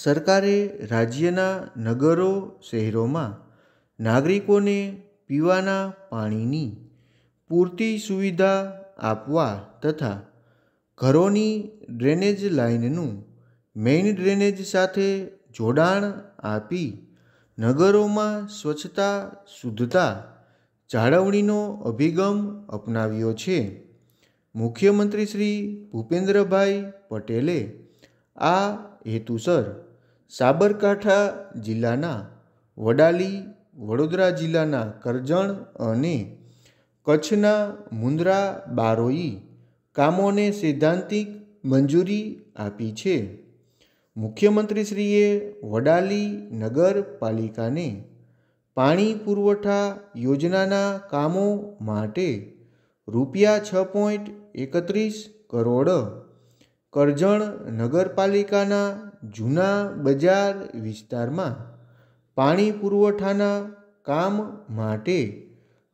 સરકારે રાજ્યના નગરો શહેરોમાં નાગરિકોને પીવાના પાણીની પૂરતી સુવિધા આપવા તથા ઘરોની ડ્રેનેજ લાઇનનું મેઇન ડ્રેનેજ સાથે જોડાણ આપી નગરોમાં સ્વચ્છતા શુદ્ધતા જાળવણીનો અભિગમ અપનાવ્યો છે મુખ્યમંત્રી શ્રી ભૂપેન્દ્રભાઈ પટેલે આ હેતુસર સાબરકાંઠા જિલ્લાના વડાલી વડોદરા જિલ્લાના કરજણ અને કચ્છના મુંદ્રા બારોઈ કામોને સૈદ્ધાંતિક મંજૂરી આપી છે મુખ્યમંત્રીશ્રીએ વડાલી નગરપાલિકાને પાણી પુરવઠા યોજનાના કામો માટે રૂપિયા છ પોઈન્ટ એકત્રીસ કરોડ કરજણ નગરપાલિકાના જૂના બજાર વિસ્તારમાં પાણી પુરવઠાના કામ માટે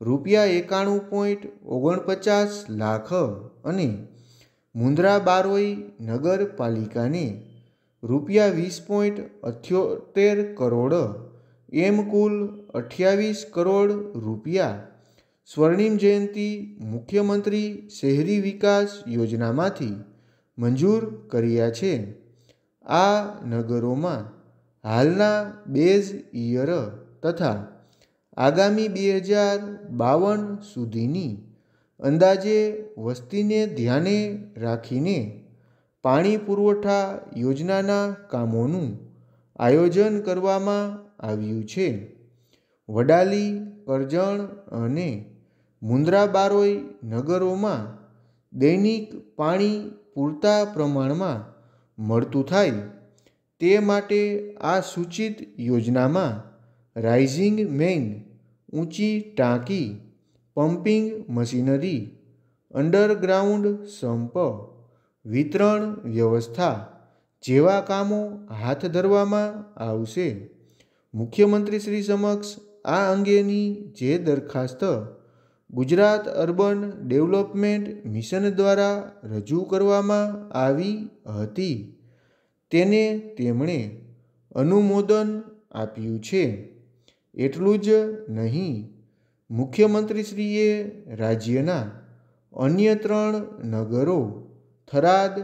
રૂપિયા એકાણું પોઈન્ટ ઓગણપચાસ લાખ અને મુન્દ્રા બારોઈ નગરપાલિકાને રૂપિયા વીસ પોઈન્ટ અઠ્યોતેર કરોડ એમ કુલ અઠ્યાવીસ કરોડ રૂપિયા સ્વર્ણિમ જયંતી મુખ્યમંત્રી શહેરી વિકાસ યોજનામાંથી મંજૂર કર્યા છે આ નગરોમાં હાલના બેઝ ઇયર તથા આગામી બે હજાર બાવન સુધીની અંદાજે વસ્તીને ધ્યાને રાખીને પાણી પુરવઠા યોજનાના કામોનું આયોજન કરવામાં આવ્યું છે વડાલી કરજણ અને મુન્દ્રાબારોઈ નગરોમાં દૈનિક પાણી પૂરતા પ્રમાણમાં મળતું થાય તે માટે આ સૂચિત યોજનામાં રાઇઝિંગ મેઇન ઊંચી ટાંકી પમ્પિંગ મશીનરી અંડરગ્રાઉન્ડ સંપ વિતરણ વ્યવસ્થા જેવા કામો હાથ ધરવામાં આવશે મુખ્યમંત્રી શ્રી સમક્ષ આ અંગેની જે દરખાસ્ત ગુજરાત અર્બન ડેવલપમેન્ટ મિશન દ્વારા રજૂ કરવામાં આવી હતી તેને તેમણે અનુમોદન આપ્યું છે એટલું જ નહીં મુખ્યમંત્રીશ્રીએ રાજ્યના અન્ય ત્રણ નગરો થરાદ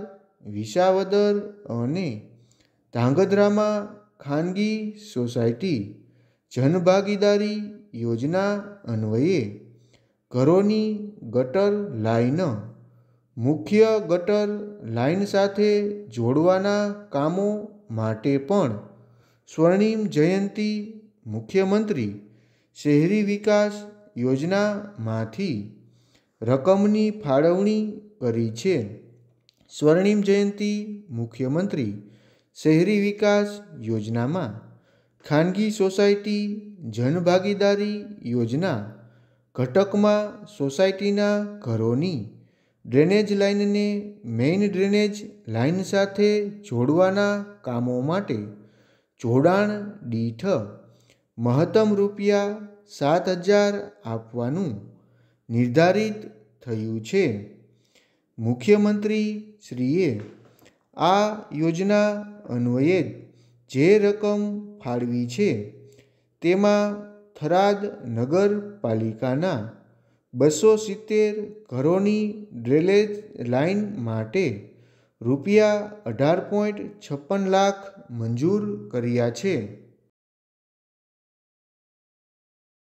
વિસાવદર અને ધાંગધ્રામાં ખાનગી સોસાયટી જનભાગીદારી યોજના અન્વયે ઘરોની ગટર લાઈન મુખ્ય ગટર લાઈન સાથે જોડવાના કામો માટે પણ સ્વર્ણિમ જયંતી મુખ્યમંત્રી શહેરી વિકાસ યોજનામાંથી રકમની ફાળવણી કરી છે સ્વર્ણિમ જયંતી મુખ્યમંત્રી શહેરી વિકાસ યોજનામાં ખાનગી સોસાયટી જનભાગીદારી યોજના ઘટકમાં સોસાયટીના ઘરોની ડ્રેનેજ લાઇનને મેઇન ડ્રેનેજ લાઇન સાથે જોડવાના કામો માટે જોડાણ દીઠ મહત્તમ રૂપિયા સાત હજાર આપવાનું નિર્ધારિત થયું છે મુખ્યમંત્રી શ્રીએ આ યોજના અન્વયે જે રકમ ફાળવી છે તેમાં થરાદ નગરપાલિકાના બસો સિત્તેર ઘરોની ડ્રેલેજ લાઇન માટે રૂપિયા અઢાર પોઈન્ટ છપ્પન લાખ મંજૂર કર્યા છે